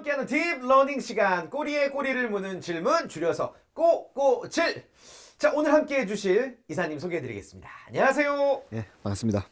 함께하는 딥 러닝 시간 꼬리에 꼬리를 무는 질문 줄여서 꼬꼬질 자 오늘 함께해 주실 이사님 소개해 드리겠습니다 안녕하세요 예 반갑습니다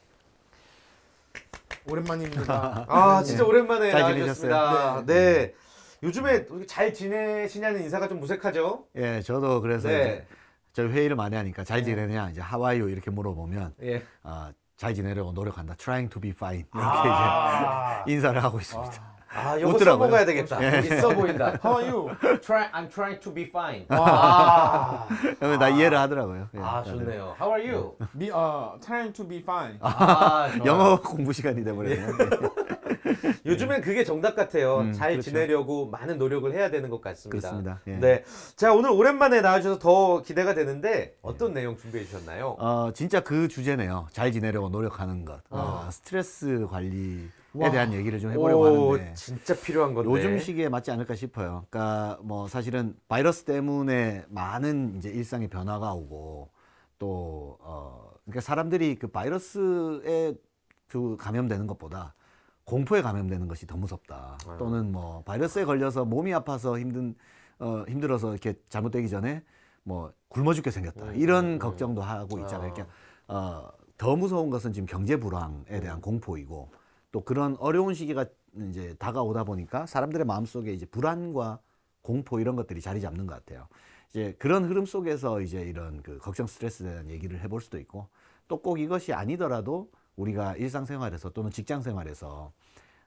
오랜만입니다 아 진짜 오랜만에 잘나와셨습니다 네. 네. 요즘에 잘 지내시냐는 인사가 좀 무색하죠 예 저도 그래서 네. 저희 회의를 많이 하니까 잘 네. 지내냐 이제 하와이요 이렇게 물어보면 예. 아, 잘 지내려고 노력한다 trying to be fine 아. 이렇게 아 이제 인사를 하고 있습니다 아 아, 요거 웃더라고요. 써먹어야 되겠다. 예. 있어 보인다. How are you? Try, I'm trying to be fine. 아, 나 이해를 하더라고요. 예, 아, 다들. 좋네요. How are you? Be, 예. uh, trying to be fine. 아, 영어 공부 시간이 돼버렸네요. 예. 요즘엔 그게 정답 같아요. 음, 잘 그렇죠. 지내려고 많은 노력을 해야 되는 것 같습니다. 그렇습니다. 예. 네. 자, 오늘 오랜만에 나와주셔서 더 기대가 되는데 어떤 예. 내용 준비해 주셨나요? 어, 진짜 그 주제네요. 잘 지내려고 노력하는 것. 어, 어. 스트레스 관리. 와. 대한 얘기를 좀 해보려고 오, 하는데 진짜 필요한 건데 요즘 시기에 맞지 않을까 싶어요. 그러니까 뭐 사실은 바이러스 때문에 많은 이제 일상의 변화가 오고 또 어, 그러니까 사람들이 그 바이러스에 그 감염되는 것보다 공포에 감염되는 것이 더 무섭다. 아유. 또는 뭐 바이러스에 걸려서 몸이 아파서 힘든 어, 힘들어서 이렇게 잘못되기 전에 뭐 굶어 죽게 생겼다. 음. 이런 음. 걱정도 하고 있잖아요. 이렇게 아. 그러니까, 어, 더 무서운 것은 지금 경제 불황에 대한 음. 공포이고 또 그런 어려운 시기가 이제 다가오다 보니까 사람들의 마음속에 이제 불안과 공포 이런 것들이 자리 잡는 것 같아요. 이제 그런 흐름 속에서 이제 이런 그 걱정 스트레스에 대한 얘기를 해볼 수도 있고 또 꼭 이것이 아니더라도 우리가 일상생활에서 또는 직장생활에서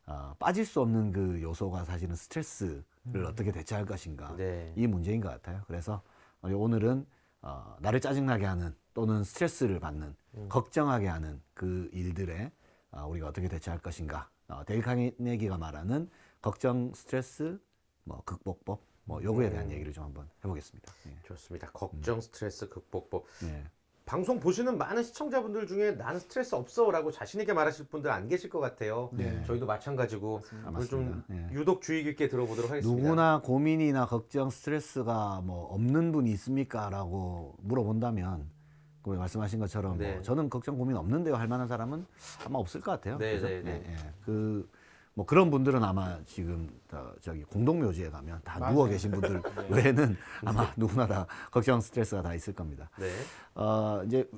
어, 빠질 수 없는 그 요소가 사실은 스트레스를 음. 어떻게 대처할 것인가 네. 이 문제인 것 같아요. 그래서 오늘은 어, 나를 짜증나게 하는 또는 스트레스를 받는 음. 걱정하게 하는 그 일들의 아, 우리가 어떻게 대처할 것인가. 어, 데일 카네기가 말하는 걱정, 스트레스, 뭐 극복법, 뭐 요거에 대한 음. 얘기를 좀 한번 해보겠습니다. 예. 좋습니다. 걱정, 음. 스트레스, 극복법. 예. 방송 보시는 많은 시청자분들 중에 나는 스트레스 없어라고 자신에게 말하실 분들 안 계실 것 같아요. 네. 저희도 마찬가지고 아, 좀 예. 유독 주의 깊게 들어보도록 하겠습니다. 누구나 고민이나 걱정, 스트레스가 뭐 없는 분이 있습니까라고 물어본다면 그 말씀하신 것처럼 뭐 네. 뭐 저는 걱정 고민 없는데요 할 만한 사람은 아마 없을 것 같아요. 네, 그죠? 네, 네. 예, 예. 그, 뭐 그런 분들은 아마 지금 저기 공동묘지에 가면 다 맞아요. 누워 계신 분들 네. 외에는 아마 누구나 다 걱정 스트레스가 다 있을 겁니다. 네. 어, 이제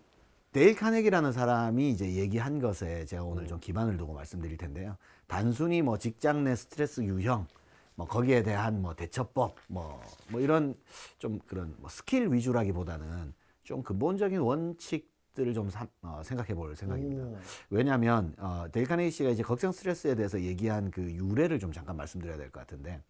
데일 카네기라는 사람이 이제 얘기한 것에 제가 오늘 음. 좀 기반을 두고 말씀드릴 텐데요. 단순히 뭐 직장 내 스트레스 유형 뭐 거기에 대한 뭐 대처법 뭐뭐 뭐 이런 좀 그런 뭐 스킬 위주라기보다는 좀 근본적인 원칙들을 좀 삼, 어, 생각해 볼 생각입니다. 음. 왜냐하면 어, 데일카네이 씨가 이제 걱정 스트레스에 대해서 얘기한 그 유래를 좀 잠깐 말씀드려야 될 것 같은데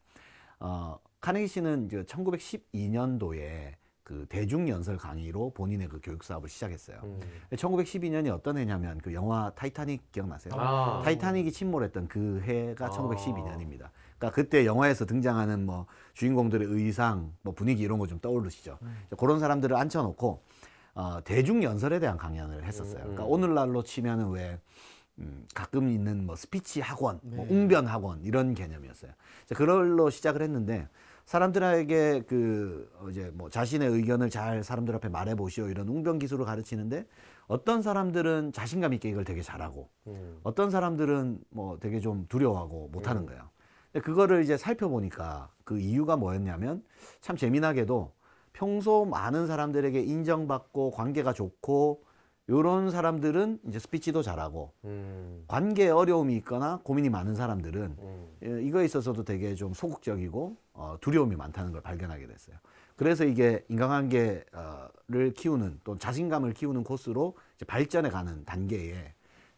어, 카네기 씨는 이제 1912년도에 그 대중연설 강의로 본인의 그 교육 사업을 시작했어요. 음. 1912년이 어떤 해냐면 그 영화 타이타닉 기억나세요? 아. 타이타닉이 침몰했던 그 해가 아. 1912년입니다. 그러니까 그때 영화에서 등장하는 뭐 주인공들의 의상, 뭐 분위기 이런 거 좀 떠오르시죠. 음. 그런 사람들을 앉혀놓고 어, 대중 연설에 대한 강연을 했었어요. 그러니까 음, 음. 오늘날로 치면은 왜 음, 가끔 있는 뭐 스피치 학원, 뭐 네. 뭐 웅변 학원 이런 개념이었어요. 자, 그걸로 시작을 했는데 사람들에게 그 이제 뭐 자신의 의견을 잘 사람들 앞에 말해 보시오 이런 웅변 기술을 가르치는데 어떤 사람들은 자신감 있게 이걸 되게 잘하고 음. 어떤 사람들은 뭐 되게 좀 두려워하고 못하는 음. 거예요. 그거를 이제 살펴보니까 그 이유가 뭐였냐면 참 재미나게도 평소 많은 사람들에게 인정받고 관계가 좋고 요런 사람들은 이제 스피치도 잘하고 음. 관계에 어려움이 있거나 고민이 많은 사람들은 음. 예, 이거에 있어서도 되게 좀 소극적이고 어, 두려움이 많다는 걸 발견하게 됐어요. 그래서 이게 인간관계를 어, 키우는 또 자신감을 키우는 코스로 이제 발전해 가는 단계에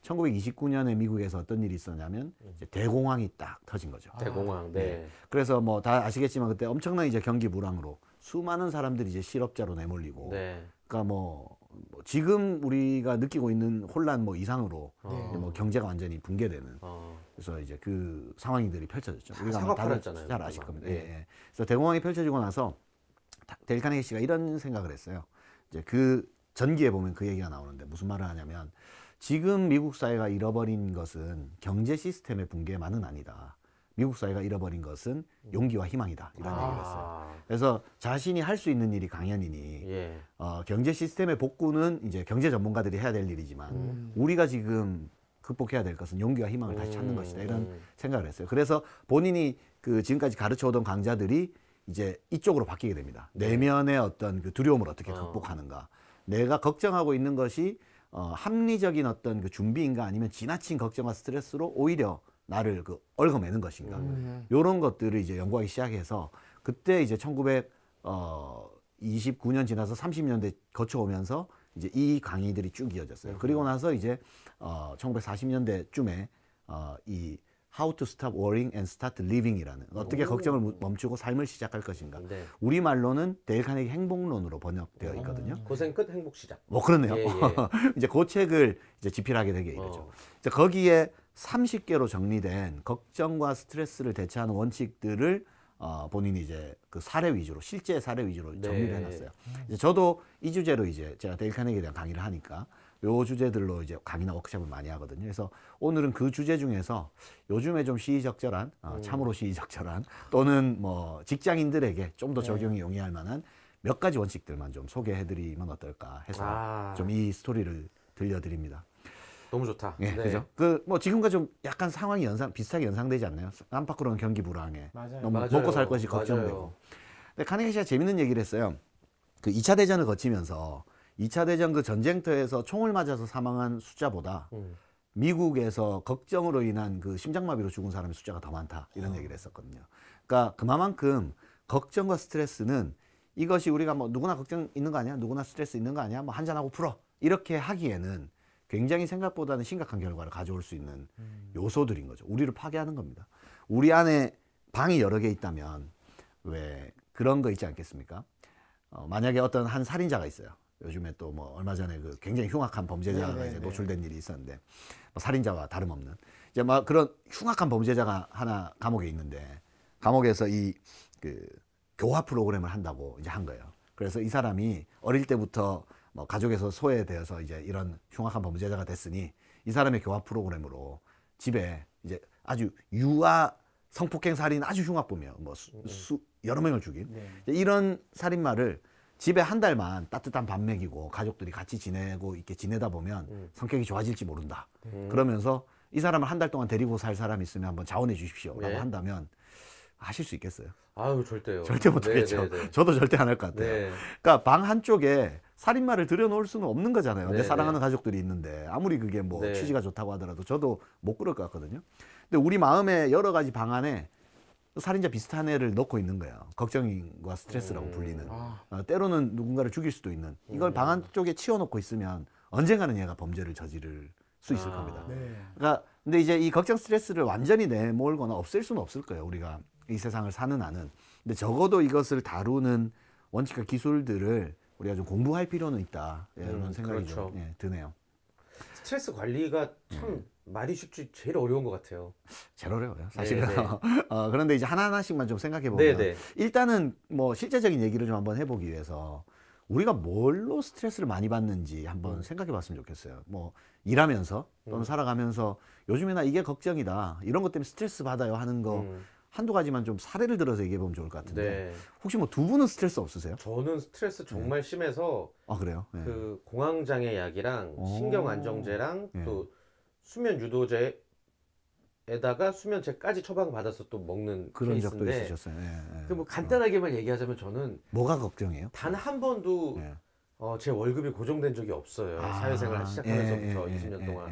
1929년에 미국에서 어떤 일이 있었냐면 음. 이제 대공황이 딱 터진 거죠. 아, 대공황. 네. 네. 그래서 뭐 다 아시겠지만 그때 엄청난 이제 경기 불황으로 수많은 사람들이 이제 실업자로 내몰리고 네. 그러니까 뭐, 뭐 지금 우리가 느끼고 있는 혼란 뭐 이상으로 어. 네. 뭐 경제가 완전히 붕괴되는 어. 그래서 이제 그 상황들이 펼쳐졌죠. 우리가 다잘 아실 겁니다. 네. 예, 예. 그래서 대공황이 펼쳐지고 나서 델 카네기 씨가 이런 생각을 했어요. 이제 그 전기에 보면 그 얘기가 나오는데 무슨 말을 하냐면 지금 미국 사회가 잃어버린 것은 경제 시스템의 붕괴만은 아니다. 미국 사회가 잃어버린 것은 용기와 희망이다 이런 아. 얘기를 했어요. 그래서 자신이 할 수 있는 일이 강연이니 예. 어, 경제 시스템의 복구는 이제 경제 전문가들이 해야 될 일이지만 음. 우리가 지금 극복해야 될 것은 용기와 희망을 다시 찾는 음. 것이다 이런 음. 생각을 했어요. 그래서 본인이 그 지금까지 가르쳐오던 강자들이 이제 이쪽으로 바뀌게 됩니다. 내면의 어떤 그 두려움을 어떻게 어. 극복하는가. 내가 걱정하고 있는 것이 어, 합리적인 어떤 그 준비인가 아니면 지나친 걱정과 스트레스로 오히려 나를 그 얽어매는 것인가 음. 예. 요런 것들을 이제 연구하기 시작해서 그때 이제 1900 어, 29년 지나서 30년대 거쳐오면서 이제 이 강의들이 쭉 이어졌어요. 음. 그리고 나서 이제 어, 1940년대쯤에 어, 이 How to Stop Worrying and Start Living이라는 어떻게 오. 걱정을 멈추고 삶을 시작할 것인가. 네. 우리 말로는 데일 카네기 행복론으로 번역되어 음. 있거든요. 고생 끝 행복 시작. 뭐그렇네요 예, 예. 이제 그 책을 이제 집필하게 되게 이르죠 어. 거기에 30개로 정리된 걱정과 스트레스를 대체하는 원칙들을 어, 본인이 이제 그 사례 위주로 실제 사례 위주로 정리를 네. 해놨어요. 이제 저도 이 주제로 이제 제가 데일 카네기에 대한 강의를 하니까 요 주제들로 이제 강의나 워크숍을 많이 하거든요. 그래서 오늘은 그 주제 중에서 요즘에 좀 시의적절한, 어, 참으로 시의적절한 또는 뭐 직장인들에게 좀더 네. 적용이 용이할 만한 몇 가지 원칙들만 좀 소개해드리면 어떨까 해서 아. 좀이 스토리를 들려드립니다. 너무 좋다. 예, 네. 그죠. 그 뭐 지금과 좀 약간 상황이 연상 비슷하게 연상되지 않나요? 안팎으로는 경기 불황에 맞아요. 너무 맞아요. 먹고 살 것이 걱정되고. 근데 카네기시가 재밌는 얘기를 했어요. 그 2차 대전을 거치면서 2차 대전 그 전쟁터에서 총을 맞아서 사망한 숫자보다 음. 미국에서 걱정으로 인한 그 심장마비로 죽은 사람의 숫자가 더 많다 이런 아. 얘기를 했었거든요. 그러니까 그만큼 걱정과 스트레스는 이것이 우리가 뭐 누구나 걱정 있는 거 아니야? 누구나 스트레스 있는 거 아니야? 뭐 한잔하고 풀어. 이렇게 하기에는 굉장히 생각보다는 심각한 결과를 가져올 수 있는 음. 요소들인 거죠. 우리를 파괴하는 겁니다. 우리 안에 방이 여러 개 있다면 왜 그런 거 있지 않겠습니까? 어, 만약에 어떤 한 살인자가 있어요. 요즘에 또 뭐 얼마 전에 그 굉장히 흉악한 범죄자가 네, 네 이제 네. 노출된 일이 있었는데 뭐 살인자와 다름없는 이제 막 그런 흉악한 범죄자가 하나 감옥에 있는데 감옥에서 이 그 교화 프로그램을 한다고 이제 한 거예요. 그래서 이 사람이 어릴 때부터 뭐 가족에서 소외되어서 이제 이런 흉악한 범죄자가 됐으니 이 사람의 교화 프로그램으로 집에 이제 아주 유아 성폭행 살인 아주 흉악범이에요. 뭐 수, 네. 수, 여러 명을 죽인 네. 이런 살인마를 집에 한 달만 따뜻한 밥 먹이고 가족들이 같이 지내고 이렇게 지내다 보면 음. 성격이 좋아질지 모른다. 음. 그러면서 이 사람을 한 달 동안 데리고 살 사람 있으면 한번 자원해 주십시오라고 네. 한다면 하실 수 있겠어요? 아유 절대요. 절대 못하겠죠. 네 네, 네, 네, 저도 절대 안 할 것 같아요. 네. 그러니까 방 한쪽에 살인마를 들여놓을 수는 없는 거잖아요. 내 사랑하는 가족들이 있는데 아무리 그게 뭐 취지가 좋다고 하더라도 저도 못 그럴 것 같거든요. 근데 우리 마음에 여러 가지 방안에 살인자 비슷한 애를 넣고 있는 거예요 걱정과 스트레스라고 음. 불리는. 아. 어, 때로는 누군가를 죽일 수도 있는. 이걸 방안 쪽에 치워놓고 있으면 언젠가는 얘가 범죄를 저지를 수 있을 아. 겁니다. 네. 그러니까 근데 이제 이 걱정 스트레스를 완전히 내몰거나 없앨 수는 없을 거예요. 우리가 이 세상을 사는 한은. 근데 적어도 이것을 다루는 원칙과 기술들을 우리가 좀 공부할 필요는 있다. 예, 이런 음, 생각이 그렇죠. 좀, 예, 드네요. 스트레스 관리가 참 음. 말이 쉽지 제일 어려운 것 같아요. 제일 어려워요, 네, 사실은. 네. 어, 그런데 이제 하나하나씩만 좀 생각해 보면 네, 일단은 뭐 실제적인 얘기를 좀 한번 해보기 위해서 우리가 뭘로 스트레스를 많이 받는지 한번 음. 생각해 봤으면 좋겠어요. 뭐 일하면서 또는 음. 살아가면서 요즘에 나 이게 걱정이다 이런 것 때문에 스트레스 받아요 하는 거 음. 한두 가지만 좀 사례를 들어서 얘기해 보면 좋을 것 같은데 네. 혹시 뭐 두 분은 스트레스 없으세요? 저는 스트레스 정말 네. 심해서 아 그래요? 네. 그 공황장애 약이랑 신경 안정제랑 또 수면 유도제에다가 수면제까지 처방받아서 또 먹는 그런 적 케이스인데 있으셨어요. 예, 예. 그뭐 어. 간단하게만 얘기하자면 저는 뭐가 걱정이에요? 단 한 번도 예. 어, 제 월급이 고정된 적이 없어요. 아, 사회생활 시작하면서부터 예, 20년 예, 예, 예, 동안.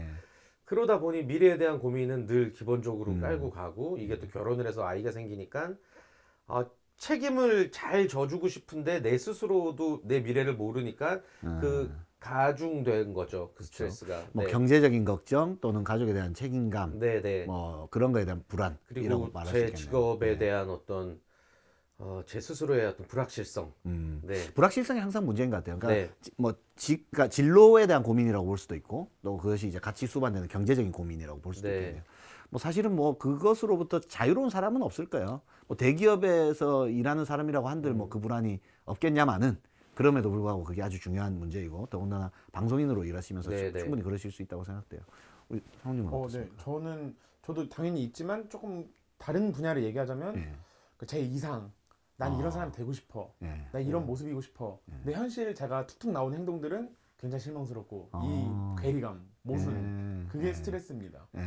그러다 보니 미래에 대한 고민은 늘 기본적으로 음. 깔고 가고 이게 또 음. 결혼을 해서 아이가 생기니까 아, 책임을 잘 져주고 싶은데 내 스스로도 내 미래를 모르니까 음. 그 아. 가중된 거죠. 그 스트레스가. 렇죠뭐 네. 경제적인 걱정 또는 가족에 대한 책임감. 네네. 네. 뭐 그런 거에 대한 불안. 그리고 제 직업에 네. 대한 어떤 어, 제 스스로의 어떤 불확실성. 음. 네. 불확실성이 항상 문제인 것 같아요. 그러니까 네. 지, 뭐 지, 그러니까 진로에 대한 고민이라고 볼 수도 있고 또 그것이 이제 같이 수반되는 경제적인 고민이라고 볼 수도 네. 있겠네요. 뭐 사실은 뭐 그것으로부터 자유로운 사람은 없을 거예요. 뭐 대기업에서 일하는 사람이라고 한들 뭐 음. 뭐그 불안이 없겠냐마는 그럼에도 불구하고 그게 아주 중요한 문제이고 더군다나 방송인으로 일하시면서 네네. 충분히 그러실 수 있다고 생각돼요. 우리 상훈님은 어, 네. 어떻습니까? 네. 저는 저도 당연히 있지만 조금 다른 분야를 얘기하자면 네. 제 이상 난 아. 이런 사람 되고 싶어. 네. 예. 나 이런 예. 모습이고 싶어. 근데 현실 제가 툭툭 나온 행동들은 굉장히 실망스럽고 아. 이 괴리감 모순 음, 그게 네. 스트레스입니다. 네.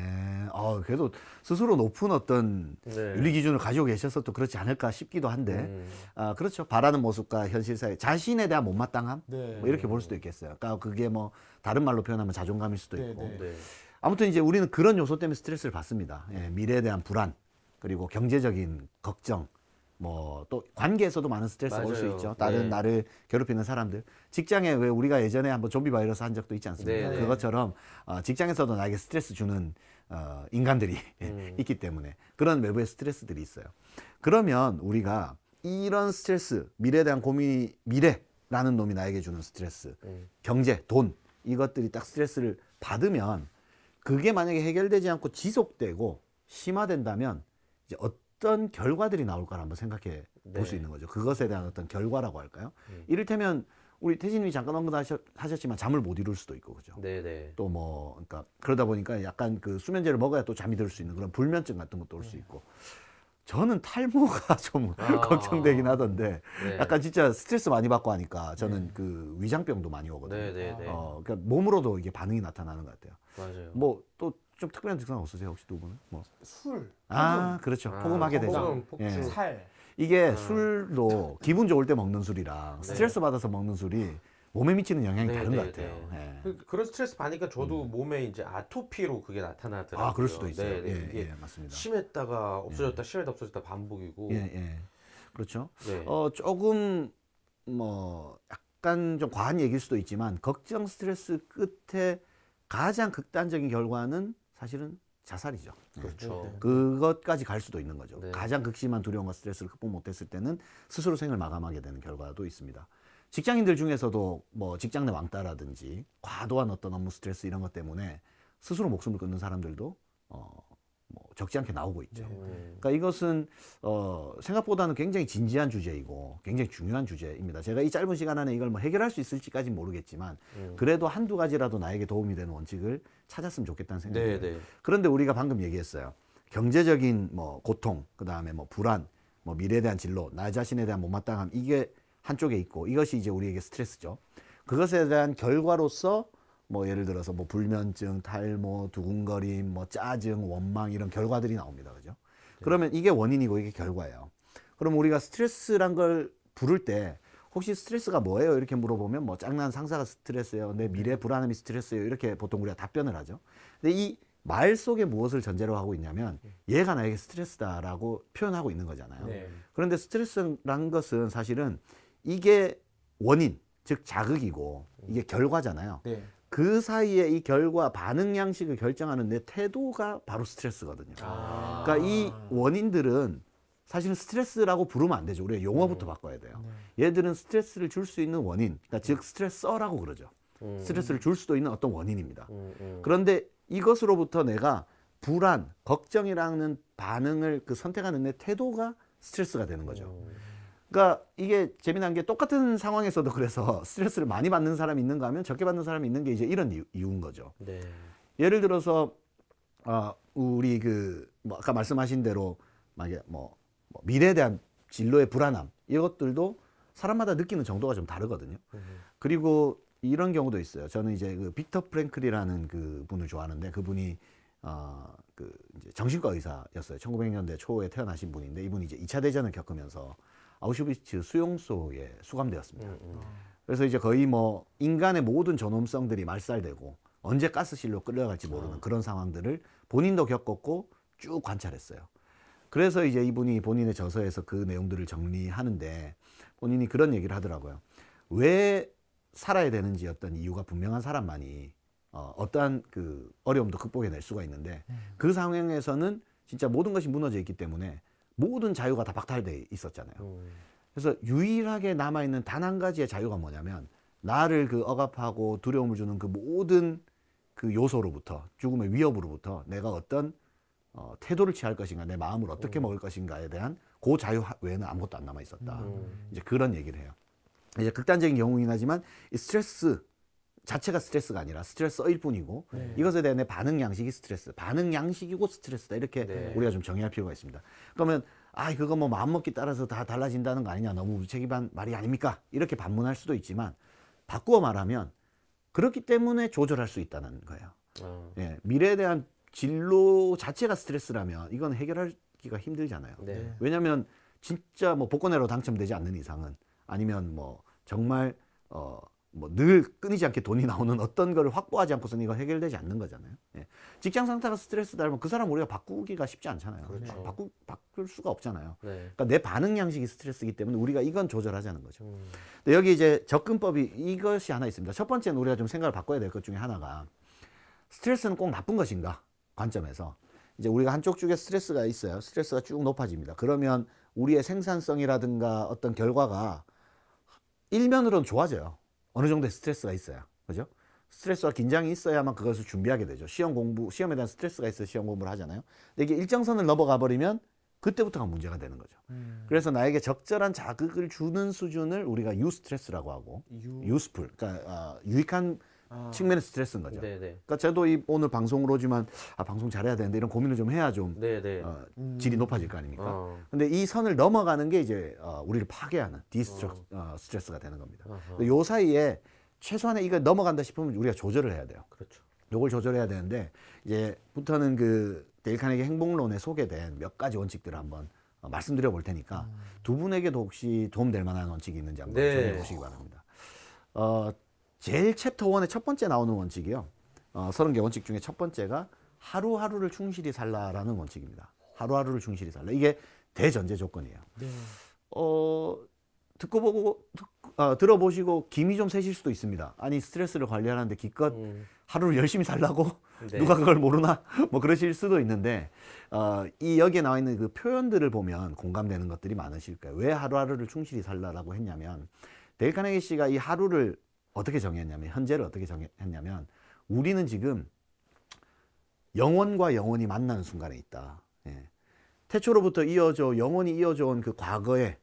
아 그래도 스스로 높은 어떤 네. 윤리 기준을 가지고 계셔서 또 그렇지 않을까 싶기도 한데 음. 아 그렇죠 바라는 모습과 현실 사이 자신에 대한 못마땅함 네. 뭐 이렇게 볼 수도 있겠어요. 그러니까 그게 뭐 다른 말로 표현하면 자존감일 수도 네, 있고 네. 네. 아무튼 이제 우리는 그런 요소 때문에 스트레스를 받습니다. 예, 미래에 대한 불안 그리고 경제적인 걱정 뭐또 관계에서도 많은 스트레스가 올 수 있죠. 다른 네. 나를 괴롭히는 사람들. 직장에 왜 우리가 예전에 한번 좀비 바이러스 한 적도 있지 않습니까? 네. 네. 그것처럼 어, 직장에서도 나에게 스트레스 주는 어, 인간들이 음. 있기 때문에 그런 외부의 스트레스들이 있어요. 그러면 우리가 이런 스트레스, 미래에 대한 고민이 미래라는 놈이 나에게 주는 스트레스, 음. 경제, 돈 이것들이 딱 스트레스를 받으면 그게 만약에 해결되지 않고 지속되고 심화된다면 이제 어떤 어떤 결과들이 나올까를 한번 생각해 네. 볼수 있는 거죠. 그것에 대한 어떤 결과라고 할까요? 음. 이를테면 우리 태진님이 잠깐 언급하셨지만 잠을 못 이룰 수도 있고 그죠. 네네. 또 뭐 그러니까 그러다 보니까 약간 그 수면제를 먹어야 또 잠이 들 수 있는 그런 불면증 같은 것도 올수 음. 있고. 저는 탈모가 좀 아, 걱정되긴 하던데 네. 약간 진짜 스트레스 많이 받고 하니까 저는 네. 그 위장병도 많이 오거든요. 네, 네, 네. 어, 그러니까 몸으로도 이게 반응이 나타나는 것 같아요. 맞아요. 뭐또 좀 특별한 증상 없으세요 혹시 두 분은? 뭐 술. 아 그렇죠. 아, 포금하게 되죠. 폭 예. 살. 이게 음. 술도 기분 좋을 때 먹는 술이랑 네. 스트레스 받아서 먹는 술이 몸에 미치는 영향이 네, 다른 네, 것 같아요. 네. 네. 그런 스트레스 받으니까 저도 음. 몸에 이제 아토피로 그게 나타나더라고요. 아, 그럴 수도 있어요. 네, 네 예, 예, 맞습니다. 심했다가 없어졌다, 예. 심했다 없어졌다 반복이고. 예, 예. 그렇죠. 네. 어, 조금 뭐 약간 좀 과한 얘기일 수도 있지만 걱정 스트레스 끝에 가장 극단적인 결과는 사실은 자살이죠. 그렇죠. 네, 네, 네. 그것까지 갈 수도 있는 거죠. 네. 가장 극심한 두려움과 스트레스를 극복 못했을 때는 스스로 생을 마감하게 되는 결과도 있습니다. 직장인들 중에서도 뭐 직장 내 왕따라든지 과도한 어떤 업무 스트레스 이런 것 때문에 스스로 목숨을 끊는 사람들도 어, 적지 않게 나오고 있죠. 네. 그러니까 이것은 어, 생각보다는 굉장히 진지한 주제이고 굉장히 중요한 주제입니다. 제가 이 짧은 시간 안에 이걸 뭐 해결할 수 있을지까지는 모르겠지만 음. 그래도 한두 가지라도 나에게 도움이 되는 원칙을 찾았으면 좋겠다는 생각이 네, 들어요. 네. 그런데 우리가 방금 얘기했어요. 경제적인 뭐 고통, 그다음에 뭐 불안, 뭐 미래에 대한 진로, 나 자신에 대한 못마땅함 이게 한쪽에 있고 이것이 이제 우리에게 스트레스죠. 그것에 대한 결과로서 뭐 예를 들어서 뭐 불면증, 탈모, 뭐 두근거림, 뭐 짜증, 원망 이런 결과들이 나옵니다. 그죠? 네. 그러면 이게 원인이고 이게 결과예요. 그럼 우리가 스트레스란 걸 부를 때 혹시 스트레스가 뭐예요? 이렇게 물어보면 뭐 짱난 상사가 스트레스예요. 내 미래 네. 불안함이 스트레스예요. 이렇게 보통 우리가 답변을 하죠. 근데 이 말 속에 무엇을 전제로 하고 있냐면 네. 얘가 나에게 스트레스다라고 표현하고 있는 거잖아요. 네. 그런데 스트레스란 것은 사실은 이게 원인, 즉 자극이고 이게 음. 결과잖아요. 네. 그 사이에 이 결과 반응 양식을 결정하는 내 태도가 바로 스트레스거든요. 아. 그러니까 이 원인들은 사실은 스트레스라고 부르면 안 되죠. 우리가 용어부터 네. 바꿔야 돼요. 네. 얘들은 스트레스를 줄 수 있는 원인, 그러니까 즉 스트레서라고 그러죠. 음. 스트레스를 줄 수도 있는 어떤 원인입니다. 음, 음. 그런데 이것으로부터 내가 불안, 걱정이라는 반응을 그 선택하는 내 태도가 스트레스가 되는 거죠. 음. 그러니까 이게 재미난 게 똑같은 상황에서도 그래서 스트레스를 많이 받는 사람이 있는가 하면 적게 받는 사람이 있는 게 이제 이런 이유, 인 거죠. 네. 예를 들어서 아 우리 그뭐 아까 말씀하신 대로 만약에 뭐, 뭐 미래에 대한 진로의 불안함 이것들도 사람마다 느끼는 정도가 좀 다르거든요. 그리고 이런 경우도 있어요. 저는 이제 그비터 프랭클이라는 그 분을 좋아하는데 그분이 어그 아, 이제 정신과 의사였어요. 1900년대 초에 태어나신 분인데 이분이 이제 2차 대전을 겪으면서 아우슈비츠 수용소에 수감되었습니다. 음, 음. 그래서 이제 거의 뭐 인간의 모든 존엄성들이 말살되고 언제 가스실로 끌려갈지 모르는 아. 그런 상황들을 본인도 겪었고 쭉 관찰했어요. 그래서 이제 이분이 본인의 저서에서 그 내용들을 정리하는데 본인이 그런 얘기를 하더라고요. 왜 살아야 되는지 어떤 이유가 분명한 사람만이 어, 어떠한 그 어려움도 극복해낼 수가 있는데 음. 그 상황에서는 진짜 모든 것이 무너져 있기 때문에 모든 자유가 다 박탈돼 있었잖아요. 음. 그래서 유일하게 남아 있는 단 한 가지의 자유가 뭐냐면 나를 그 억압하고 두려움을 주는 그 모든 그 요소로부터 죽음의 위협으로부터 내가 어떤 어, 태도를 취할 것인가 내 마음을 어떻게 음. 먹을 것인가에 대한 고그 자유 외에는 아무것도 안 남아 있었다. 음. 이제 그런 얘기를 해요. 이제 극단적인 경우긴 하지만 이 스트레스 자체가 스트레스가 아니라 스트레스일 뿐이고 네. 이것에 대한 반응 양식이 스트레스, 반응 양식이고 스트레스다 이렇게 네. 우리가 좀 정의할 필요가 있습니다. 그러면 아 그거 뭐 마음먹기 따라서 다 달라진다는 거 아니냐 너무 무책임한 말이 아닙니까 이렇게 반문할 수도 있지만 바꾸어 말하면 그렇기 때문에 조절할 수 있다는 거예요. 아. 예, 미래에 대한 진로 자체가 스트레스라면 이건 해결하기가 힘들잖아요. 네. 왜냐하면 진짜 뭐 복권으로 당첨되지 않는 이상은 아니면 뭐 정말 어 뭐늘 끊이지 않게 돈이 나오는 어떤 걸 확보하지 않고서는 이거 해결되지 않는 거잖아요. 예. 직장 상태가 스트레스 달면 그 사람 우리가 바꾸기가 쉽지 않잖아요. 예. 그렇죠. 바꾸, 바꿀 수가 없잖아요. 네. 그러니까 내 반응 양식이 스트레스이기 때문에 우리가 이건 조절하자는 거죠. 음. 근데 여기 이제 접근법이 이것이 하나 있습니다. 첫 번째는 우리가 좀 생각을 바꿔야 될 것 중에 하나가 스트레스는 꼭 나쁜 것인가 관점에서 이제 우리가 한쪽 쪽에 스트레스가 있어요. 스트레스가 쭉 높아집니다. 그러면 우리의 생산성이라든가 어떤 결과가 일면으로는 좋아져요. 어느 정도의 스트레스가 있어야. 그죠? 스트레스와 긴장이 있어야만 그것을 준비하게 되죠. 시험 공부, 시험에 대한 스트레스가 있어 시험 공부를 하잖아요. 근데 이게 일정선을 넘어가 버리면 그때부터가 문제가 되는 거죠. 음. 그래서 나에게 적절한 자극을 주는 수준을 우리가 유 스트레스라고 하고 유, 스풀 그러니까 어, 유익한 아. 측면에 스트레스인 거죠. 네네. 네. 그러니까 저도 이 오늘 방송으로 지만아 방송 잘해야 되는데 이런 고민을 좀 해야 좀 네, 네. 어, 음. 질이 높아질 거 아닙니까? 어. 근데 이 선을 넘어가는 게 이제 어, 우리를 파괴하는 디스트럭 어. 어, 스트레스가 되는 겁니다. 요 사이에 최소한의 이거 넘어간다 싶으면 우리가 조절을 해야 돼요. 그렇죠. 요걸 조절해야 되는데 이제 부터는 그 데일 칸에게 행복론에 소개된 몇 가지 원칙들을 한번 어, 말씀드려 볼 테니까 음. 두 분에게도 혹시 도움될 만한 원칙이 있는지 한번 네. 정해 보시기 바랍니다. 어, 제일 챕터 1의 첫 번째 나오는 원칙이요. 어, 30개 원칙 중에 첫 번째가 하루하루를 충실히 살라라는 원칙입니다. 하루하루를 충실히 살라. 이게 대전제 조건이에요. 네. 어, 듣고 보고 듣, 어, 들어보시고 김이 좀 새실 수도 있습니다. 아니 스트레스를 관리하는데 기껏 음. 하루를 열심히 살라고 네. 누가 그걸 모르나 뭐 그러실 수도 있는데 어, 이 여기에 나와 있는 그 표현들을 보면 공감되는 것들이 많으실 거예요. 왜 하루하루를 충실히 살라라고 했냐면 데일 카네기 씨가 이 하루를 어떻게 정했냐면 현재를 어떻게 정했냐면 우리는 지금 영원과 영원이 만나는 순간에 있다. 예. 태초로부터 이어져 영원히 이어져 온 그 과거의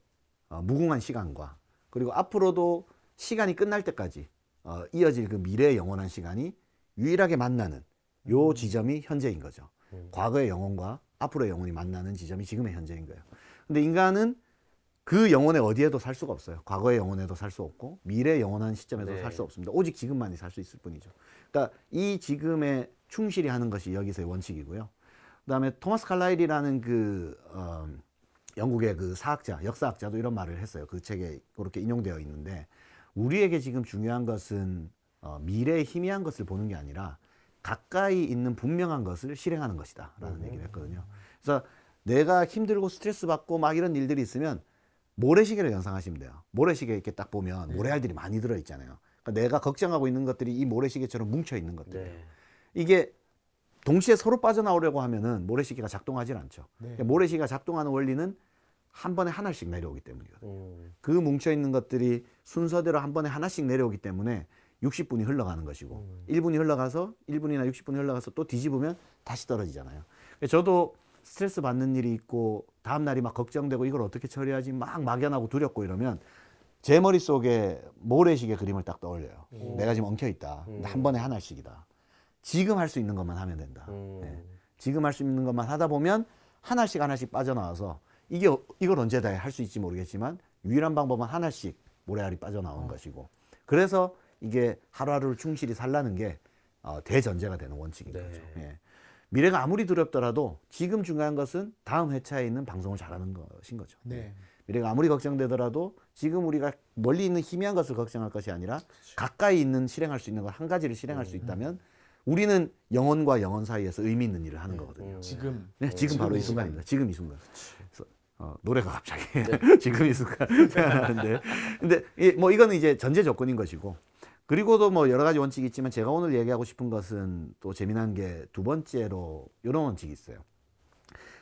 어, 무궁한 시간과 그리고 앞으로도 시간이 끝날 때까지 어, 이어질 그 미래의 영원한 시간이 유일하게 만나는 요 음. 지점이 현재인 거죠. 음. 과거의 영혼과 앞으로의 영혼이 만나는 지점이 지금의 현재인 거예요. 근데 인간은 그 영혼의 어디에도 살 수가 없어요. 과거의 영혼에도 살 수 없고 미래 영원한 시점에도 네. 살수 없습니다. 오직 지금만이 살 수 있을 뿐이죠. 그러니까 이 지금에 충실히 하는 것이 여기서의 원칙이고요. 그다음에 토마스 칼라일이라는 그 어, 영국의 그 사학자, 역사학자도 이런 말을 했어요. 그 책에 그렇게 인용되어 있는데 우리에게 지금 중요한 것은 어, 미래의 희미한 것을 보는 게 아니라 가까이 있는 분명한 것을 실행하는 것이다라는 음. 얘기를 했거든요. 그래서 내가 힘들고 스트레스 받고 막 이런 일들이 있으면 모래시계를 연상하시면 돼요. 모래시계 이렇게 딱 보면 네. 모래알들이 많이 들어 있잖아요. 그러니까 내가 걱정하고 있는 것들이 이 모래시계처럼 뭉쳐 있는 것들이 네. 이게 동시에 서로 빠져나오려고 하면은 모래시계가 작동하지 않죠. 네. 그러니까 모래시계가 작동하는 원리는 한 번에 하나씩 내려오기 때문이거든요. 오. 음. 그 뭉쳐 있는 것들이 순서대로 한 번에 하나씩 내려오기 때문에 60분이 흘러가는 것이고 음. 1분이 흘러가서 1분이나 60분이 흘러가서 또 뒤집으면 다시 떨어지잖아요. 그러니까 저도 스트레스 받는 일이 있고 다음 날이 막 걱정되고 이걸 어떻게 처리하지 막 막연하고 두렵고 이러면 제 머릿속에 모래시계 그림을 딱 떠올려요. 음. 내가 지금 엉켜 있다. 음. 한 번에 하나씩이다. 지금 할 수 있는 것만 하면 된다. 음. 네. 지금 할 수 있는 것만 하다 보면 하나씩 하나씩 빠져나와서 이게 어, 이걸 언제 다 할 수 있지 모르겠지만 유일한 방법은 하나씩 모래알이 빠져나온 어. 음. 것이고 그래서 이게 하루하루를 충실히 살라는 게 어, 대전제가 되는 원칙인 네. 거죠. 예. 미래가 아무리 두렵더라도 지금 중요한 것은 다음 회차에 있는 방송을 잘하는 것인 거죠. 네. 네. 미래가 아무리 걱정되더라도 지금 우리가 멀리 있는 희미한 것을 걱정할 것이 아니라 그렇 가까이 있는 실행할 수 있는 걸 한 가지를 실행할 음. 수 네. 있다면 우리는 영혼과 영혼 사이에서 의미 있는 일을 하는 네. 거거든요. 지금 네, 지금, 지금 바로 이 순간입니다. 지금 이 순간. 그렇죠. 그래서 어, 노래가 갑자기 네. 지금 이 순간 생각하는데 근데 이, 뭐 이거는 이제 전제 조건인 것이고 그리고도 뭐 여러 가지 원칙이 있지만 제가 오늘 얘기하고 싶은 것은 또 재미난 게 두 번째로 이런 원칙이 있어요.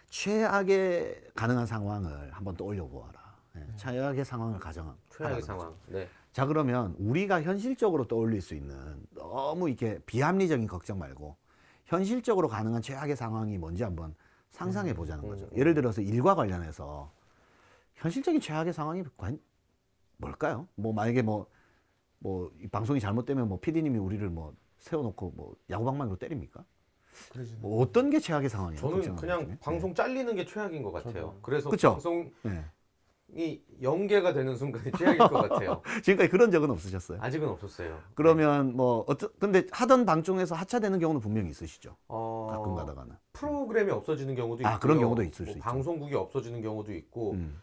최악의 가능한 상황을 한번 떠 올려보아라. 예, 네. 최악의 상황을 가정. 최악의 상황. 네. 자 그러면 우리가 현실적으로 떠올릴 수 있는 너무 이렇게 비합리적인 걱정 말고 현실적으로 가능한 최악의 상황이 뭔지 한번 상상해 음, 보자는 거죠. 음, 예를 음. 들어서 일과 관련해서 현실적인 최악의 상황이 뭘까요? 뭐 만약에 뭐 뭐이 방송이 잘못되면 뭐피디님이 우리를 뭐 세워놓고 뭐 야구방망이로 때립니까? 뭐 어떤 게 최악의 상황이에요? 저는 그냥 중에? 네. 방송 잘리는 게 최악인 것 같아요. 저는... 그래서 그쵸? 방송이 네. 연계가 되는 순간이 최악일 것 같아요. 지금까지 그런 적은 없으셨어요? 아직은 없었어요. 그러면 네. 뭐 어떤 근데 하던 방 중에서 하차되는 경우는 분명히 있으시죠. 어... 가끔 가다가는 프로그램이 없어지는 경우도 있고 아, 그런 경우도 있을 뭐수 뭐 있죠. 방송국이 없어지는 경우도 있고. 음.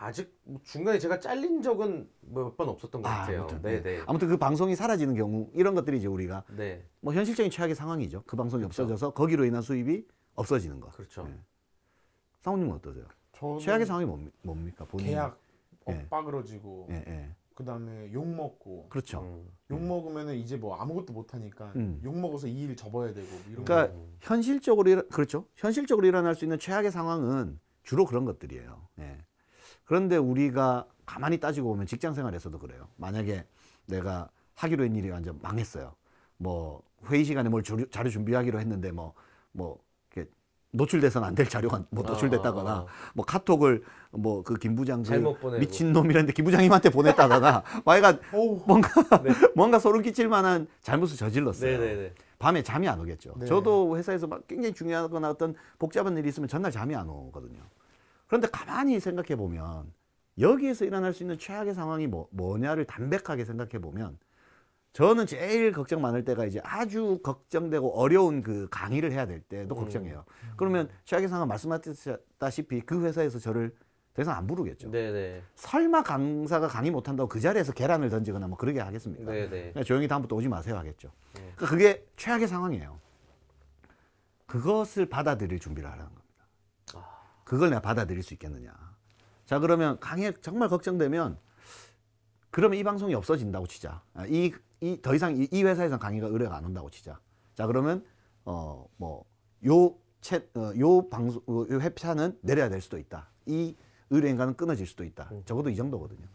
아직 뭐 중간에 제가 잘린 적은 뭐 몇번 없었던 것 아, 같아요. 그렇죠. 네, 네. 아무튼 그 방송이 사라지는 경우 이런 것들이 이제 우리가 네. 뭐 현실적인 최악의 상황이죠. 그 방송이 그렇죠. 없어져서 거기로 인한 수입이 없어지는 거. 그렇죠. 네. 사모님은 어떠세요? 최악의 상황이 뭡니까? 본인 계약 네. 예. 빠그러지고 예, 예. 그다음에 욕 먹고 그렇죠. 음. 욕 먹으면은 이제 뭐 아무것도 못 하니까 음. 욕 먹어서 이일 접어야 되고 뭐 이런 그러니까 거. 현실적으로 일, 그렇죠. 현실적으로 일어날 수 있는 최악의 상황은 주로 그런 것들이에요. 예. 그런데 우리가 가만히 따지고 보면 직장 생활에서도 그래요. 만약에 내가 하기로 한 일이 완전 망했어요. 뭐 회의 시간에 뭘 자료, 자료 준비하기로 했는데 뭐뭐 뭐노출돼서는안 될 자료가 뭐 노출됐다거나 어, 어, 어. 뭐 카톡을 뭐 그 김 부장 미친 놈이라는데 김 부장님한테 보냈다거나 와이가 뭔가 네. 뭔가 소름 끼칠 만한 잘못을 저질렀어요. 네, 네, 네. 밤에 잠이 안 오겠죠. 네. 저도 회사에서 막 굉장히 중요하거나 어떤 복잡한 일이 있으면 전날 잠이 안 오거든요. 그런데 가만히 생각해 보면 여기에서 일어날 수 있는 최악의 상황이 뭐, 뭐냐를 담백하게 생각해 보면 저는 제일 걱정 많을 때가 이제 아주 걱정되고 어려운 그 강의를 해야 될 때도 음. 걱정해요. 음. 그러면 최악의 상황 말씀하셨다시피 그 회사에서 저를 더 이상 안 부르겠죠. 네네. 설마 강사가 강의 못한다고 그 자리에서 계란을 던지거나 뭐 그러게 하겠습니까? 네네. 조용히 다음부터 오지 마세요 하겠죠. 네. 그러니까 그게 최악의 상황이에요. 그것을 받아들일 준비를 하라는 거예요. 그걸 내가 받아들일 수 있겠느냐. 자, 그러면 강약 정말 걱정되면 그러면 이 방송이 없어진다고 치자. 아, 이, 이, 더 이상 이, 이 회사에서 강의가 의뢰가 안 온다고 치자. 자, 그러면, 어, 뭐, 요, 채, 어, 요 방송, 요 회차는 내려야 될 수도 있다. 이 의뢰인과는 끊어질 수도 있다. 음. 적어도 이 정도거든요.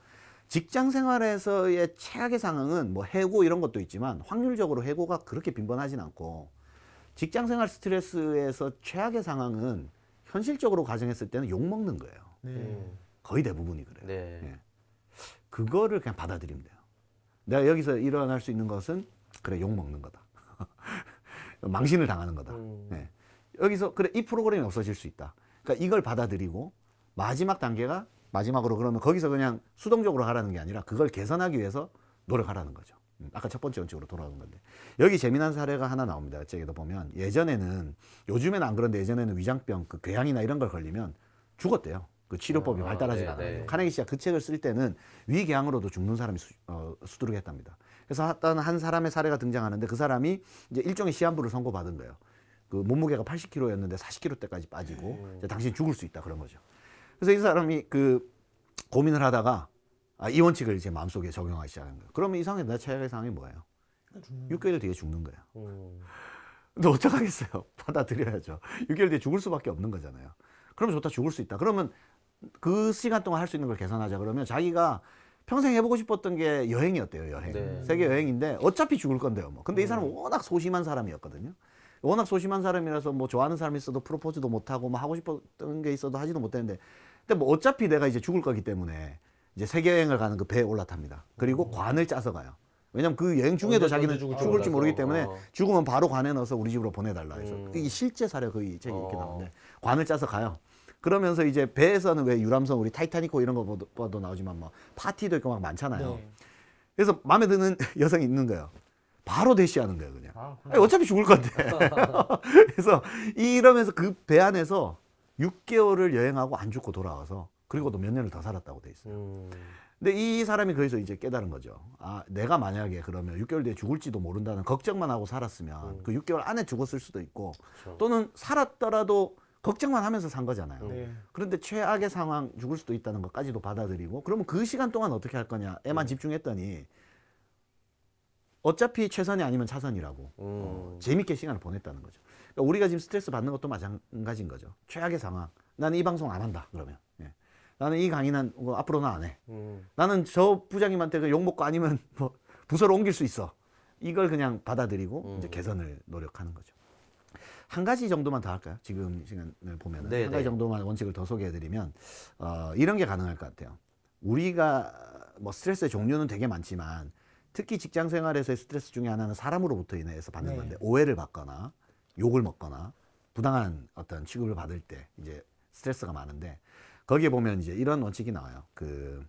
직장 생활에서의 최악의 상황은 뭐 해고 이런 것도 있지만 확률적으로 해고가 그렇게 빈번하진 않고 직장 생활 스트레스에서 최악의 상황은 현실적으로 가정했을 때는 욕 먹는 거예요. 네. 음. 거의 대부분이 그래요. 네. 예. 그거를 그냥 받아들이면 돼요. 내가 여기서 일어날 수 있는 것은 그래 욕 먹는 거다. 망신을 당하는 거다. 음. 예. 여기서 그래 이 프로그램이 없어질 수 있다. 그러니까 이걸 받아들이고 마지막 단계가 마지막으로 그러면 거기서 그냥 수동적으로 하라는 게 아니라 그걸 개선하기 위해서 노력하라는 거죠. 음, 아까 첫 번째 원칙으로 돌아오는 건데 여기 재미난 사례가 하나 나옵니다. 책에도 보면 예전에는 요즘에는 안 그런데 예전에는 위장병 그 궤양이나 이런 걸 걸리면 죽었대요. 그 치료법이 아, 발달하지 네, 않아요. 네. 카네기 씨가 그 책을 쓸 때는 위궤양으로도 죽는 사람이 수, 어, 두룩했답니다 그래서 어떤 한 사람의 사례가 등장하는데 그 사람이 이제 일종의 시한부를 선고받은 거예요. 그 몸무게가 80kg였는데 40kg대까지 빠지고 음. 당신 죽을 수 있다 그런 거죠. 그래서 이 사람이 그 고민을 하다가 아, 이 원칙을 이제 마음속에 적용하기 시작하는 거예요. 그러면 이상황게내 최악의 상황이 뭐예요? 죽는... 6개월 뒤에 죽는 거예요. 오... 어. 근데 어떡하겠어요? 받아들여야죠. 6개월 뒤에 죽을 수밖에 없는 거잖아요. 그러면 좋다, 죽을 수 있다. 그러면 그 시간 동안 할 수 있는 걸 계산하자. 그러면 자기가 평생 해보고 싶었던 게 여행이었대요, 여행. 네. 세계 여행인데 어차피 죽을 건데요, 뭐. 근데 음. 이 사람은 음. 워낙 소심한 사람이었거든요. 워낙 소심한 사람이라서 뭐 좋아하는 사람이 있어도 프로포즈도 못하고 뭐 하고 싶었던 게 있어도 하지도 못했는데 근데 뭐 어차피 내가 이제 죽을 거기 때문에 이제 세계 여행을 가는 그 배에 올라탑니다. 그리고 어. 관을 짜서 가요. 왜냐면 그 여행 중에도 자기는 죽을지 모르기 때문에 어. 죽으면 바로 관에 넣어서 우리 집으로 보내달라 해서 음. 이 실제 사례 거의 책이 이렇게 어. 나오는데 관을 짜서 가요. 그러면서 이제 배에서는 왜 유람선 우리 타이타닉호 이런 거 봐도, 봐도 나오지만 뭐 파티도 있고 막 많잖아요. 네. 그래서 마음에 드는 여성이 있는 거예요. 바로 대시하는 거예요, 그냥. 아, 아니, 어차피 죽을 건데. 그래서 이러면서 그 배 안에서 6개월을 여행하고 안 죽고 돌아와서 그리고도 몇 년을 더 살았다고 돼 있어요. 음. 근데 이 사람이 거기서 이제 깨달은 거죠. 아, 내가 만약에 그러면 6개월 뒤에 죽을지도 모른다는 걱정만 하고 살았으면 음. 그 6개월 안에 죽었을 수도 있고 그렇 또는 살았더라도 걱정만 하면서 산 거잖아요. 네. 그런데 최악의 상황 죽을 수도 있다는 것까지도 받아들이고 그러면 그 시간 동안 어떻게 할거냐애만 음. 네. 집중했더니 어차피 최선이 아니면 차선이라고 어, 음. 어, 재밌게 시간을 보냈다는 거죠. 그러니까 우리가 지금 스트레스 받는 것도 마찬가지인 거죠. 최악의 상황. 나는 이 방송 안 한다. 그러면 나는 이 강의는 뭐 앞으로는 안 해. 음. 나는 저 부장님한테 그욕 먹고 아니면 뭐 부서를 옮길 수 있어. 이걸 그냥 받아들이고 음. 이제 개선을 노력하는 거죠. 한 가지 정도만 더 할까요? 지금 시간을 보면 네, 한 가지 네. 정도만 원칙을 더 소개해드리면 어, 이런 게 가능할 것 같아요. 우리가 뭐 스트레스의 종류는 되게 많지만 특히 직장 생활에서의 스트레스 중에 하나는 사람으로부터 인해서 받는 네. 건데 오해를 받거나 욕을 먹거나 부당한 어떤 취급을 받을 때 이제 스트레스가 많은데 거기에 보면 이제 이런 원칙이 나와요. 그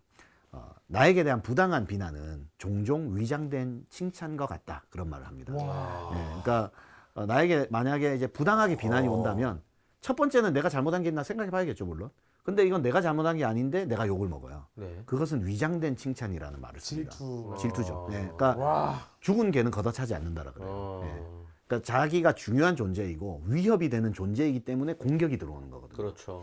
어, 나에게 대한 부당한 비난은 종종 위장된 칭찬과 같다 그런 말을 합니다. 네, 그러니까 어, 나에게 만약에 이제 부당하게 비난이 어. 온다면 첫 번째는 내가 잘못한 게 있나 생각해봐야겠죠 물론. 근데 이건 내가 잘못한 게 아닌데 내가 욕을 먹어요. 네. 그것은 위장된 칭찬이라는 말을 씁니다. 질투. 질투죠. 네, 어. 그러니까 와. 죽은 개는 걷어차지 않는다라 그래요. 어. 네. 그러니까 자기가 중요한 존재이고 위협이 되는 존재이기 때문에 공격이 들어오는 거거든요. 그렇죠.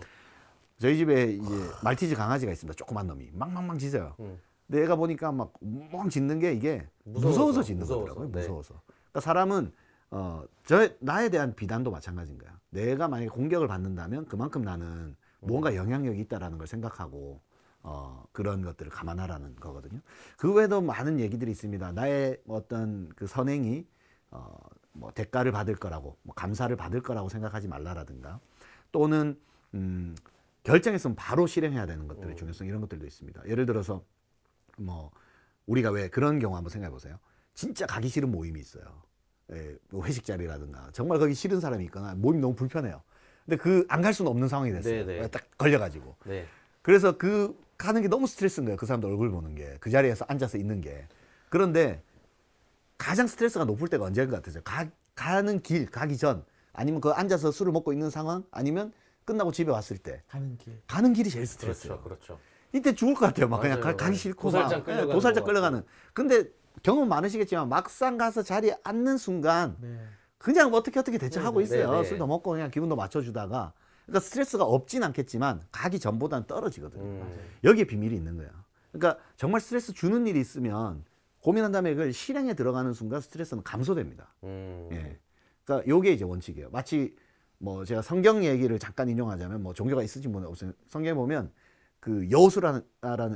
저희 집에 이제 말티즈 강아지가 있습니다. 조그만 놈이 막막막 짖어요. 음. 근데 애가 보니까 막멍 짖는 게 이게 무서워서, 무서워서 짖는 무서워서, 거더라고요. 네. 무서워서. 그러니까 사람은 어, 저 나에 대한 비단도 마찬가지인 거야. 내가 만약에 공격을 받는다면 그만큼 나는 뭔가 음. 영향력이 있다라는 걸 생각하고 어, 그런 것들을 감안하라는 거거든요. 그 외에도 많은 얘기들이 있습니다. 나의 뭐 어떤 그 선행이 어, 뭐 대가를 받을 거라고, 뭐 감사를 받을 거라고 생각하지 말라라든가, 또는 음, 결정했으면 바로 실행해야 되는 것들의 어. 중요성 이런 것들도 있습니다. 예를 들어서 뭐 우리가 왜 그런 경우 한번 생각해 보세요. 진짜 가기 싫은 모임이 있어요. 예, 뭐 회식 자리라든가 정말 거기 싫은 사람이 있거나 모임 너무 불편해요. 근데 그 안 갈 수는 없는 상황이 됐어요. 네네. 네. 딱 걸려가지고. 네. 그래서 그 가는 게 너무 스트레스인 거예요. 그 사람들 얼굴 보는 게 그 자리에서 앉아서 있는 게 그런데 가장 스트레스가 높을 때가 언제인 것 같으세요? 가, 가는 길 가기 전 아니면 그 앉아서 술을 먹고 있는 상황 아니면 끝나고 집에 왔을 때 가는 길 가는 길이 제일 스트레스 그렇죠, 그렇죠. 이때 죽을 것 같아요. 막 맞아요, 그냥 가, 기 싫고 도살장 예, 끌려가는. 도살장 끌려가는. 근데 경험 많으시겠지만 막상 가서 자리에 앉는 순간 네. 그냥 뭐 어떻게 어떻게 대처하고 네, 네, 있어요. 네, 네. 술도 먹고 그냥 기분도 맞춰주다가 그러니까 스트레스가 없진 않겠지만 가기 전보다는 떨어지거든요. 음. 여기에 비밀이 있는 거예요. 그러니까 정말 스트레스 주는 일이 있으면 고민한 다음에 그걸 실행에 들어가는 순간 스트레스는 감소됩니다. 음. 예. 그러니까 요게 이제 원칙이에요. 마치 뭐 제가 성경 얘기를 잠깐 인용하자면 뭐 종교가 있을지 모르겠어요. 성경에 보면 그 여호수라는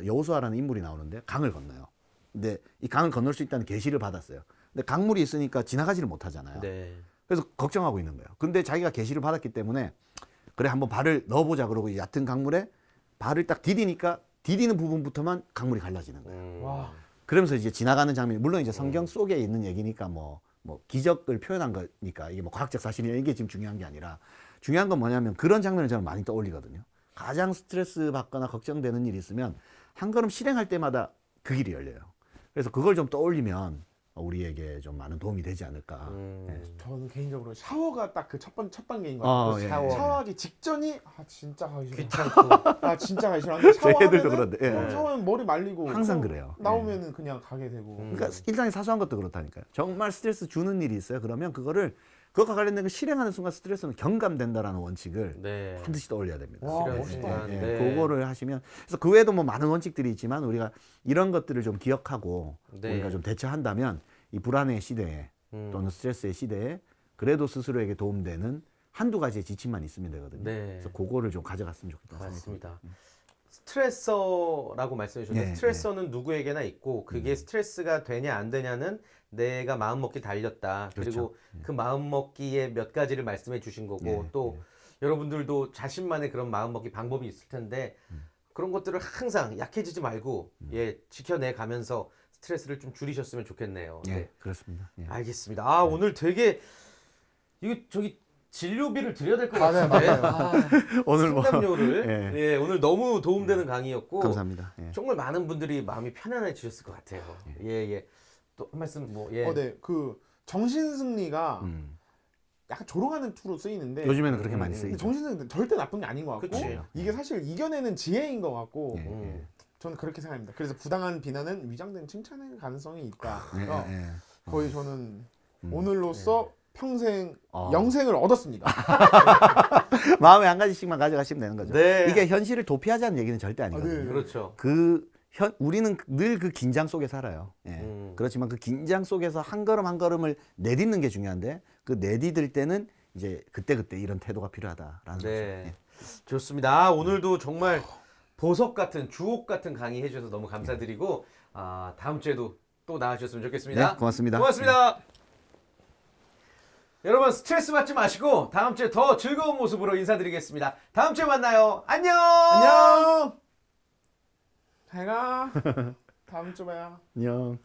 여호수아라는 인물이 나오는데 강을 건너요. 근데 이 강을 건널 수 있다는 계시를 받았어요. 근데 강물이 있으니까 지나가지를 못하잖아요. 네. 그래서 걱정하고 있는 거예요. 근데 자기가 계시를 받았기 때문에 그래 한번 발을 넣어보자 그러고 얕은 강물에 발을 딱 디디니까 디디는 부분부터만 강물이 갈라지는 거예요. 음. 그러면서 이제 지나가는 장면 물론 이제 성경 음. 속에 있는 얘기니까 뭐뭐 기적을 표현한 거니까 이게 뭐 과학적 사실이냐 이게 지금 중요한 게 아니라 중요한 건 뭐냐면 그런 장면을 저는 많이 떠올리거든요. 가장 스트레스 받거나 걱정되는 일이 있으면 한 걸음 실행할 때마다 그 길이 열려요. 그래서 그걸 좀 떠올리면 어, 우리에게 좀 많은 도움이 되지 않을까. 음. 네. 저는 개인적으로 샤워가 딱 그 첫번첫 단계인 것 아, 같아요. 어, 예. 샤워. 예. 샤워하기 직전이 아 진짜 하기 싫어. 아 진짜 가기 싫어. 애들도 그런데. 예. 샤워하면 머리 말리고. 항상 그래요. 나오면은 예. 그냥 가게 되고. 음. 그러니까 일상의 사소한 것도 그렇다니까요. 정말 스트레스 주는 일이 있어요. 그러면 그거를 그것과 관련된 걸 그 실행하는 순간 스트레스는 경감된다라는 원칙을 네. 반드시 떠올려야 됩니다. 와, 멋있다. 네. 네. 그거를 하시면 그래서 그 외에도 뭐 많은 원칙들이 있지만 우리가 이런 것들을 좀 기억하고 네. 우리가 좀 대처한다면 이 불안의 시대에 음. 또는 스트레스의 시대에 그래도 스스로에게 도움되는 한두 가지의 지침만 있으면 되거든요. 네. 그래서 그거를 좀 가져갔으면 좋겠다. 맞습니다. 음. 스트레서라고 말씀해 주셨는데 네, 스트레서는 누구에게나 있고 그게 음. 스트레스가 되냐 안 되냐는 내가 마음 먹기 달렸다. 그렇죠. 그리고 그렇죠. 그 마음 먹기에 몇 가지를 말씀해 주신 거고 네, 또 네. 여러분들도 자신만의 그런 마음 먹기 방법이 있을 텐데 음. 그런 것들을 항상 약해지지 말고 음. 예 지켜내 가면서 스트레스를 좀 줄이셨으면 좋겠네요. 예, 네, 그렇습니다. 예. 알겠습니다. 아 네. 오늘 되게 이거 저기 진료비를 드려야 될 것 같은데 맞아요, 맞아요. 아, 오늘 뭐 상담료를 뭐, 예. 예. 오늘 너무 도움되는 네. 강의였고 감사합니다. 예. 정말 많은 분들이 마음이 편안해지셨을 것 같아요. 예 예. 또 말씀 뭐 예. 어, 네. 그 정신 승리가 음. 약간 조롱하는 투로 쓰이는데 요즘에는 그렇게 음, 많이 음. 쓰이죠. 정신 승리 절대 나쁜 게 아닌 것 같고 그치. 이게 사실 이겨내는 지혜인 것 같고. 예, 음. 예. 저는 그렇게 생각합니다. 그래서 부당한 비난은 위장된 칭찬의 가능성이 있다. 예, 그러니 예, 예, 거의 저는 음. 오늘로써 예. 평생 어. 영생을 얻었습니다. 마음에 한 가지씩만 가져가시면 되는 거죠. 네. 이게 현실을 도피하자는 얘기는 절대 아니거든요. 아, 네. 그렇죠. 그 현, 우리는 늘그 그 긴장 속에 살아요. 예. 음. 그렇지만 그 긴장 속에서 한 걸음 한 걸음을 내딛는 게 중요한데 그 내딛을 때는 이제 그때 그때 이런 태도가 필요하다라는 네. 거죠. 예. 좋습니다. 아, 오늘도 정말 보석 같은 주옥 같은 강의 해주셔서 너무 감사드리고 아, 다음 주에도 또 나와주셨으면 좋겠습니다. 네, 고맙습니다. 고맙습니다. 네. 여러분 스트레스 받지 마시고 다음 주에 더 즐거운 모습으로 인사드리겠습니다. 다음 주에 만나요. 안녕. 안녕. 잘가 다음 주에 봐요 안녕